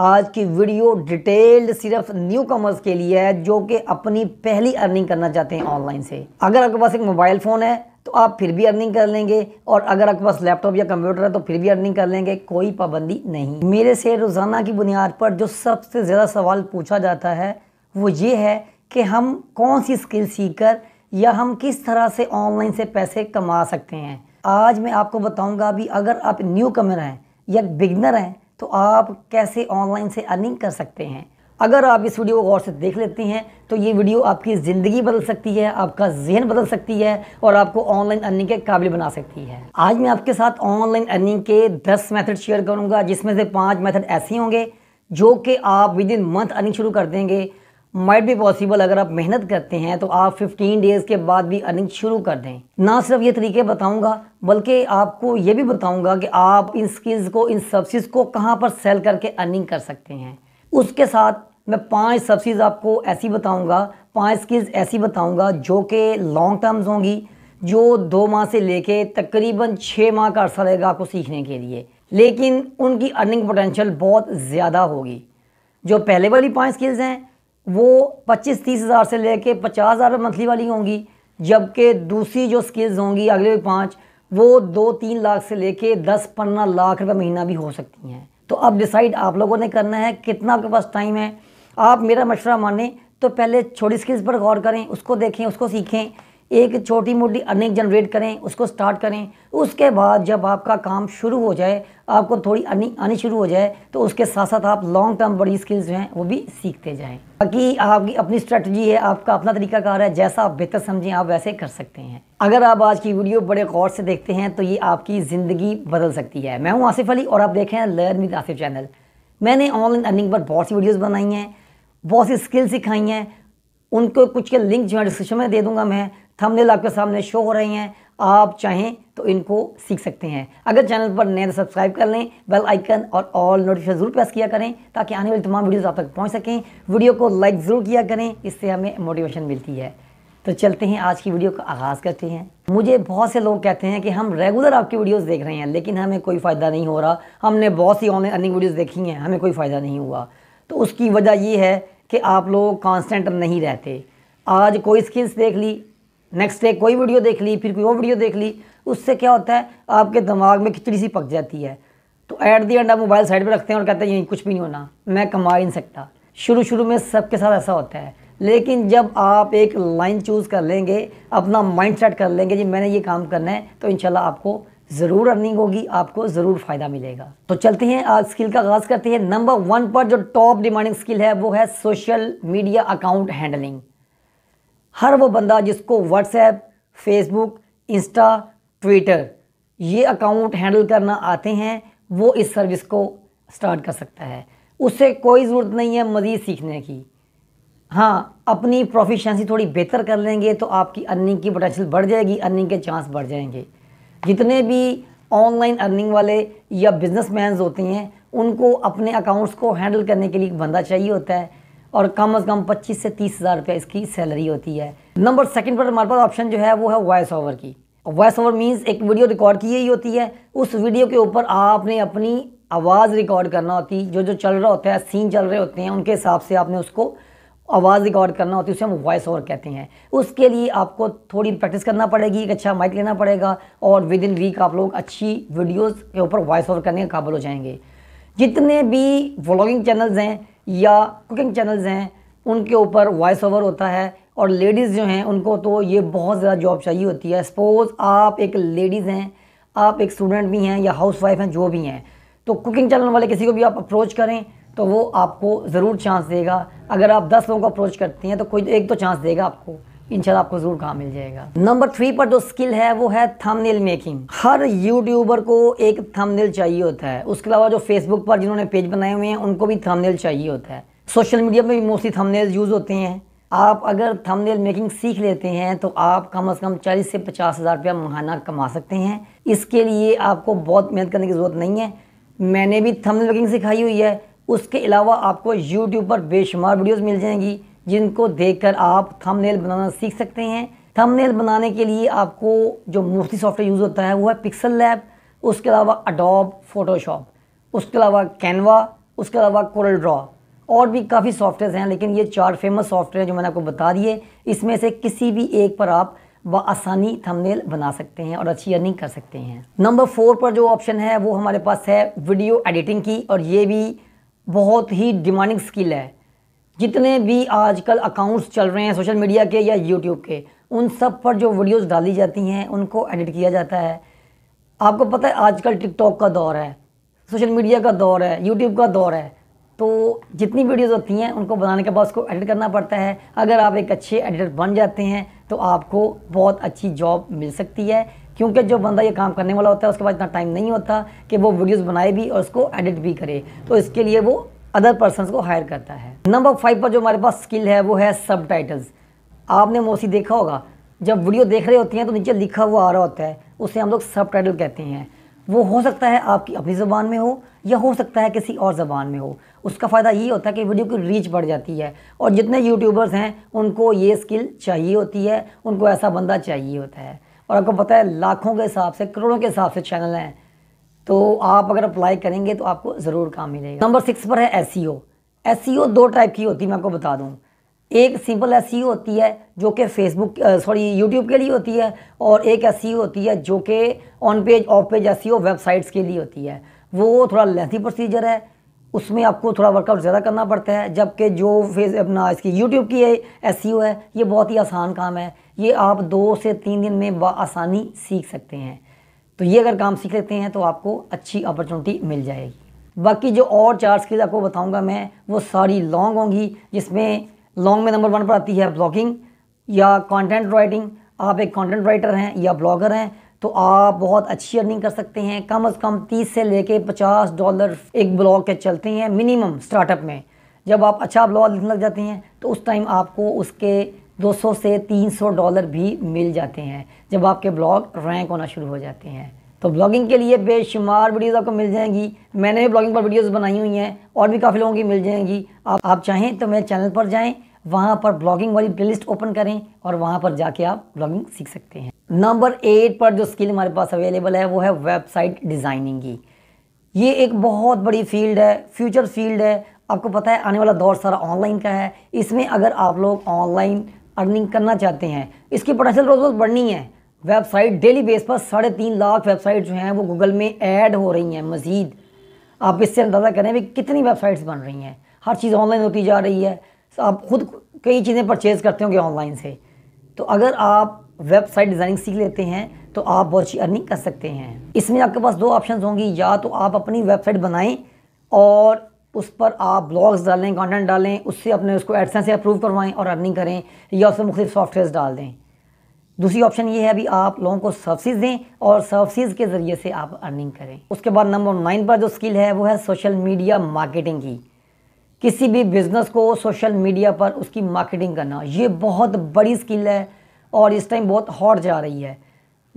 आज की video detailed सिर्फ न्यू कमर्स के लिए है जो कि अपनी पहली अर्निंग करना चाहते हैं ऑनलाइन से अगर आपके पास एक मोबाइल फ़ोन है तो आप फिर भी अर्निंग कर लेंगे और अगर आपके पास लैपटॉप या कंप्यूटर है तो फिर भी अर्निंग कर लेंगे कोई पाबंदी नहीं मेरे से रोज़ाना की बुनियाद पर जो सबसे ज़्यादा सवाल पूछा जाता है वो ये है कि हम कौन सी स्किल सीख कर या हम किस तरह से ऑनलाइन से पैसे कमा सकते हैं आज मैं आपको बताऊंगा भी अगर आप न्यू कमर हैं या बिगनर हैं तो आप कैसे ऑनलाइन से अर्निंग कर सकते हैं अगर आप इस वीडियो को गौर से देख लेते हैं तो ये वीडियो आपकी ज़िंदगी बदल सकती है आपका जहन बदल सकती है और आपको ऑनलाइन अर्निंग के काबिल बना सकती है आज मैं आपके साथ ऑनलाइन अर्निंग के 10 मेथड शेयर करूंगा जिसमें से पांच मेथड ऐसे होंगे जो कि आप विद इन मंथ अर्निंग शुरू कर देंगे माइट भी पॉसिबल अगर आप मेहनत करते हैं तो आप 15 डेज़ के बाद भी अर्निंग शुरू कर दें ना सिर्फ ये तरीके बताऊंगा बल्कि आपको ये भी बताऊंगा कि आप इन स्किल्स को इन सब्सिज को कहाँ पर सेल करके अर्निंग कर सकते हैं उसके साथ मैं पांच सब्सिज आपको ऐसी बताऊंगा पांच स्किल्स ऐसी बताऊंगा जो कि लॉन्ग टर्म्स होंगी जो दो माह से लेके तकरीबन छः माह का अर्सा रहेगा आपको सीखने के लिए लेकिन उनकी अर्निंग पोटेंशियल बहुत ज़्यादा होगी जो पहले वाली पाँच स्किल्स हैं वो पच्चीस तीस हज़ार से लेके पचास हज़ार मंथली वाली होंगी जबकि दूसरी जो स्किल्स होंगी अगले पाँच वो दो तीन लाख से लेके दस पंद्रह लाख रुपये महीना भी हो सकती हैं तो अब डिसाइड आप लोगों ने करना है कितना आपके पास टाइम है आप मेरा मशवरा माने तो पहले छोटी स्किल्स पर गौर करें उसको देखें उसको सीखें एक छोटी मोटी अर्निंग जनरेट करें उसको स्टार्ट करें उसके बाद जब आपका काम शुरू हो जाए आपको थोड़ी अर्निंग आनी शुरू हो जाए तो उसके साथ साथ आप लॉन्ग टर्म बड़ी स्किल्स जो हैं वो भी सीखते जाएं बाकी आपकी अपनी स्ट्रेटजी है आपका अपना तरीका कार है जैसा आप बेहतर समझें आप वैसे कर सकते हैं अगर आप आज की वीडियो बड़े गौर से देखते हैं तो ये आपकी ज़िंदगी बदल सकती है मैं हूँ आसिफ अली और आप देखें लर्न विद आसिफ चैनल मैंने ऑनलाइन अर्निंग पर बहुत सी वीडियोज़ बनाई हैं बहुत सी स्किल्स सिखाई हैं उनको कुछ के लिंक जो है डिस्क्रिप्शन में दे दूंगा मैं थंबनेल आपके सामने शो हो रही हैं आप चाहें तो इनको सीख सकते हैं अगर चैनल पर नए तो सब्सक्राइब कर लें बेल आइकन और ऑल नोटिफिकेशन जरूर प्रेस किया करें ताकि आने वाली तमाम वीडियोस आप तक पहुंच सकें वीडियो को लाइक ज़रूर किया करें इससे हमें मोटिवेशन मिलती है तो चलते हैं आज की वीडियो का आगाज़ करते हैं मुझे बहुत से लोग कहते हैं कि हम रेगुलर आपकी वीडियोज़ देख रहे हैं लेकिन हमें कोई फ़ायदा नहीं हो रहा हमने बहुत सी ऑनलाइन अर्निंग वीडियोज़ देखी हैं हमें कोई फ़ायदा नहीं हुआ तो उसकी वजह ये है कि आप लोग कॉन्सटेंट नहीं रहते आज कोई स्किल्स देख ली नेक्स्ट डे कोई वीडियो देख ली फिर कोई वो वीडियो देख ली उससे क्या होता है आपके दिमाग में खिचड़ी सी पक जाती है तो ऐट दी एंड आप मोबाइल साइड पर रखते हैं और कहते हैं यहीं कुछ भी नहीं होना मैं कमा ही नहीं सकता शुरू शुरू में सबके साथ ऐसा होता है लेकिन जब आप एक लाइन चूज़ कर लेंगे अपना माइंड सेट कर लेंगे जी मैंने ये काम करना है तो इन आपको ज़रूर अर्निंग होगी आपको ज़रूर फ़ायदा मिलेगा तो चलते हैं आज स्किल का आगाज़ करते हैं नंबर वन पर जो टॉप डिमांडिंग स्किल है वो है सोशल मीडिया अकाउंट हैंडलिंग हर वो बंदा जिसको व्हाट्सएप फेसबुक इंस्टा ट्विटर ये अकाउंट हैंडल करना आते हैं वो इस सर्विस को स्टार्ट कर सकता है उससे कोई ज़रूरत नहीं है मज़ीद सीखने की हाँ अपनी प्रोफिशेंसी थोड़ी बेहतर कर लेंगे तो आपकी अर्निंग की पोटेंशियल बढ़ जाएगी अर्निंग के चांस बढ़ जाएंगे जितने भी ऑनलाइन अर्निंग वाले या बिजनेस होते हैं उनको अपने अकाउंट्स को हैंडल करने के लिए बंदा चाहिए होता है और कम से कम 25 से तीस हज़ार रुपया इसकी सैलरी होती है नंबर सेकंड पर हमारे पास ऑप्शन जो है वो है वॉइस ओवर की वॉइस ओवर मीन्स एक वीडियो रिकॉर्ड की ही होती है उस वीडियो के ऊपर आपने अपनी आवाज़ रिकॉर्ड करना होती है जो जो चल रहा होता है सीन चल रहे होते हैं उनके हिसाब से आपने उसको आवाज़ रिकॉर्ड करना होती है उसे हम वॉइस ओवर कहते हैं उसके लिए आपको थोड़ी प्रैक्टिस करना पड़ेगी एक अच्छा माइक लेना पड़ेगा और विद इन वीक आप लोग अच्छी वीडियोज़ के ऊपर वॉइस ओवर करने के काबिल हो जाएंगे जितने भी व्लॉगिंग चैनल्स हैं या कुकिंग चैनल्स हैं उनके ऊपर वॉइस ओवर होता है और लेडीज़ जो हैं उनको तो ये बहुत ज़्यादा जॉब चाहिए होती है सपोज़ आप एक लेडीज़ हैं आप एक स्टूडेंट भी हैं या हाउस वाइफ हैं जो भी हैं तो कुकिंग चैनल वाले किसी को भी आप अप्रोच करें तो वो आपको ज़रूर चांस देगा अगर आप दस लोगों को अप्रोच करते हैं तो कोई एक तो चांस देगा आपको इंशाल्लाह आपको जरूर कहा मिल जाएगा नंबर थ्री पर जो स्किल है वो है थंबनेल मेकिंग हर यूट्यूबर को एक थंबनेल चाहिए होता है उसके अलावा जो फेसबुक पर जिन्होंने पेज बनाए हुए हैं उनको भी थंबनेल चाहिए होता है सोशल मीडिया में भी मोस्टली थंबनेल यूज़ होते हैं आप अगर थंबनेल मेकिंग सीख लेते हैं तो आप कम से कम चालीस से पचास हज़ार रुपया महाना कमा सकते हैं इसके लिए आपको बहुत मेहनत करने की ज़रूरत नहीं है मैंने भी थंबनेल मेकिंग सिखाई हुई है उसके अलावा आपको यूट्यूब पर बेशुमार वीडियोस मिल जाएंगी जिनको देखकर आप थंबनेल बनाना सीख सकते हैं थंबनेल बनाने के लिए आपको जो मुफ्ती सॉफ्टवेयर यूज़ होता है वो है पिक्सल लैब उसके अलावा अडोब फोटोशॉप उसके अलावा कैनवा उसके अलावा कोरल ड्रॉ और भी काफ़ी सॉफ्टवेयर हैं लेकिन ये चार फेमस सॉफ्टवेयर जो मैंने आपको बता दिए इसमें से किसी भी एक पर आप आसानी थंबनेल बना सकते हैं और अच्छी अर्निंग कर सकते हैं नंबर फोर पर जो ऑप्शन है वो हमारे पास है वीडियो एडिटिंग की और ये भी बहुत ही डिमांडिंग स्किल है जितने भी आजकल अकाउंट्स चल रहे हैं सोशल मीडिया के या यूट्यूब के उन सब पर जो वीडियोस डाली जाती हैं उनको एडिट किया जाता है आपको पता है आजकल टिकटॉक का दौर है सोशल मीडिया का दौर है यूट्यूब का दौर है तो जितनी वीडियोस होती हैं उनको बनाने के बाद उसको एडिट करना पड़ता है अगर आप एक अच्छे एडिटर बन जाते हैं तो आपको बहुत अच्छी जॉब मिल सकती है क्योंकि जो बंदा ये काम करने वाला होता है उसके पास इतना टाइम नहीं होता कि वो वीडियोस बनाए भी और उसको एडिट भी करे तो इसके लिए वो अदर पर्सन को हायर करता है नंबर फाइव पर जो हमारे पास स्किल है वो है सब टाइटल्स आपने मोस्टली देखा होगा जब वीडियो देख रहे होते हैं तो नीचे लिखा हुआ आ रहा होता है उसे हम लोग सब टाइटल कहते हैं वो हो सकता है आपकी अपनी ज़बान में हो या हो सकता है किसी और ज़बान में हो उसका फ़ायदा ये होता है कि वीडियो की रीच बढ़ जाती है और जितने यूट्यूबर्स हैं उनको ये स्किल चाहिए होती है उनको ऐसा बंदा चाहिए होता है और आपको पता है लाखों के हिसाब से करोड़ों के हिसाब से चैनल हैं तो आप अगर अप्लाई करेंगे तो आपको ज़रूर काम मिलेगा नंबर सिक्स पर है एस एस e e दो टाइप की होती है मैं आपको बता दूँ एक सिंपल एस e होती है जो कि फेसबुक सॉरी यूट्यूब के लिए होती है और एक एस होती है जो कि on page off page S websites के लिए होती है वो थोड़ा लेंथी प्रोसीजर है उसमें आपको थोड़ा वर्कआउट ज़्यादा करना पड़ता है जबकि जो फेस अपना इसकी यूट्यूब की एस है ये बहुत ही आसान काम है ये आप दो से तीन दिन में आसानी सीख सकते हैं तो ये अगर काम सीख लेते हैं तो आपको अच्छी अपॉर्चुनिटी मिल जाएगी बाकी जो और चार स्किल्स आपको बताऊंगा मैं वो सारी लॉन्ग होंगी जिसमें लॉन्ग में नंबर वन पर आती है ब्लॉगिंग या कंटेंट राइटिंग आप एक कंटेंट राइटर हैं या ब्लॉगर हैं तो आप बहुत अच्छी अर्निंग कर सकते हैं कम से कम 30 से लेके 50 डॉलर एक ब्लॉग के चलते हैं मिनिमम स्टार्टअप में जब आप अच्छा ब्लॉग लिखने लग जाते हैं तो उस टाइम आपको उसके 200 से 300 डॉलर भी मिल जाते हैं जब आपके ब्लॉग रैंक होना शुरू हो जाते हैं तो ब्लॉगिंग के लिए बेशुमार वीडियोस आपको मिल जाएंगी मैंने भी ब्लॉगिंग पर वीडियोस बनाई हुई हैं और भी काफ़ी लोगों की मिल जाएंगी आप आप चाहें तो मेरे चैनल पर जाएं वहाँ पर ब्लॉगिंग वाली प्ले ओपन करें और वहाँ पर जाके आप ब्लॉगिंग सीख सकते हैं नंबर एट पर जो स्किल हमारे पास अवेलेबल है वो है वेबसाइट डिज़ाइनिंग की ये एक बहुत बड़ी फील्ड है फ्यूचर फील्ड है आपको पता है आने वाला दौर सारा ऑनलाइन का है इसमें अगर आप लोग ऑनलाइन अर्निंग करना चाहते हैं इसकी पोटेंशियल रोज़ रोज़ बढ़नी है वेबसाइट डेली बेस पर साढ़े तीन लाख वेबसाइट जो हैं वो गूगल में ऐड हो रही हैं मज़ीद आप इससे अंदाज़ा करें भी कितनी वेबसाइट्स बन रही हैं हर चीज़ ऑनलाइन होती जा रही है तो आप खुद कई चीज़ें परचेज़ करते होंगे ऑनलाइन से तो अगर आप वेबसाइट डिज़ाइनिंग सीख लेते हैं तो आप बहुत अच्छी अर्निंग कर सकते हैं इसमें आपके पास दो ऑप्शन होंगी या तो आप अपनी वेबसाइट बनाएँ और उस पर आप ब्लॉग्स डालें कंटेंट डालें उससे अपने उसको एडसेंस से अप्रूव करवाएं और अर्निंग करें या उसमें मुख्तु सॉफ्टवेयर डाल दें दूसरी ऑप्शन ये है अभी आप लोगों को सर्विस दें और सर्विस के ज़रिए से आप अर्निंग करें उसके बाद नंबर नाइन पर जो स्किल है वो है सोशल मीडिया मार्केटिंग की किसी भी बिज़नेस को सोशल मीडिया पर उसकी मार्केटिंग करना ये बहुत बड़ी स्किल है और इस टाइम बहुत हॉट जा रही है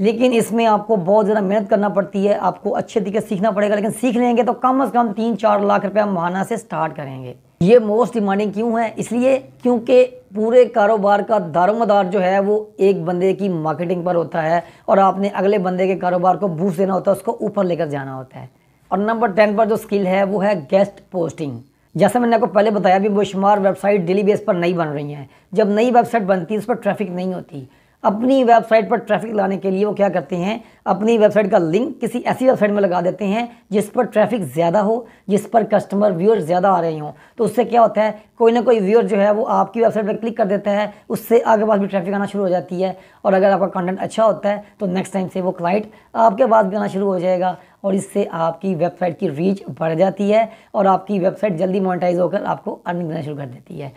लेकिन इसमें आपको बहुत ज़्यादा मेहनत करना पड़ती है आपको अच्छे तरीके से सीखना पड़ेगा लेकिन सीख लेंगे तो कम अज़ कम तीन चार लाख रुपया महाना से स्टार्ट करेंगे ये मोस्ट डिमांडिंग क्यों है इसलिए क्योंकि पूरे कारोबार का दारोमदार जो है वो एक बंदे की मार्केटिंग पर होता है और आपने अगले बंदे के कारोबार को बूस्ट देना होता है उसको ऊपर लेकर जाना होता है और नंबर टेन पर जो स्किल है वो है गेस्ट पोस्टिंग जैसे मैंने आपको पहले बताया भी बेशुमार वेबसाइट डेली बेस पर नहीं बन रही हैं जब नई वेबसाइट बनती है उस पर ट्रैफिक नहीं होती अपनी वेबसाइट पर ट्रैफिक लाने के लिए वो क्या करते हैं अपनी वेबसाइट का लिंक किसी ऐसी वेबसाइट में लगा देते हैं जिस पर ट्रैफिक ज़्यादा हो जिस पर कस्टमर व्यूअर ज़्यादा आ रहे हों तो उससे क्या होता है कोई ना कोई व्यूअर जो है वो आपकी वेबसाइट पर क्लिक कर देता है उससे आगे पास भी ट्रैफिक आना शुरू हो जाती है और अगर आपका कंटेंट अच्छा होता है तो नेक्स्ट टाइम से वो क्लाइंट आपके पास भी आना शुरू हो जाएगा और इससे आपकी वेबसाइट की रीच बढ़ जाती है और आपकी वेबसाइट जल्दी मोनिटाइज होकर आपको अर्निंग देना शुरू कर देती है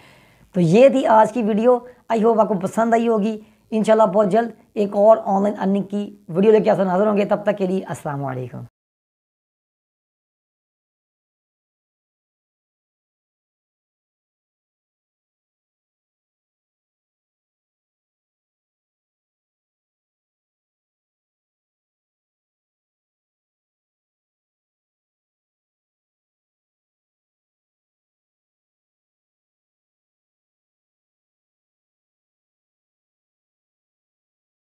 तो ये थी आज की वीडियो आई होप आपको पसंद आई होगी इन बहुत जल्द एक और ऑनलाइन अर्निंग की वीडियो लेके आसान हाजिर होंगे तब तक के लिए असलम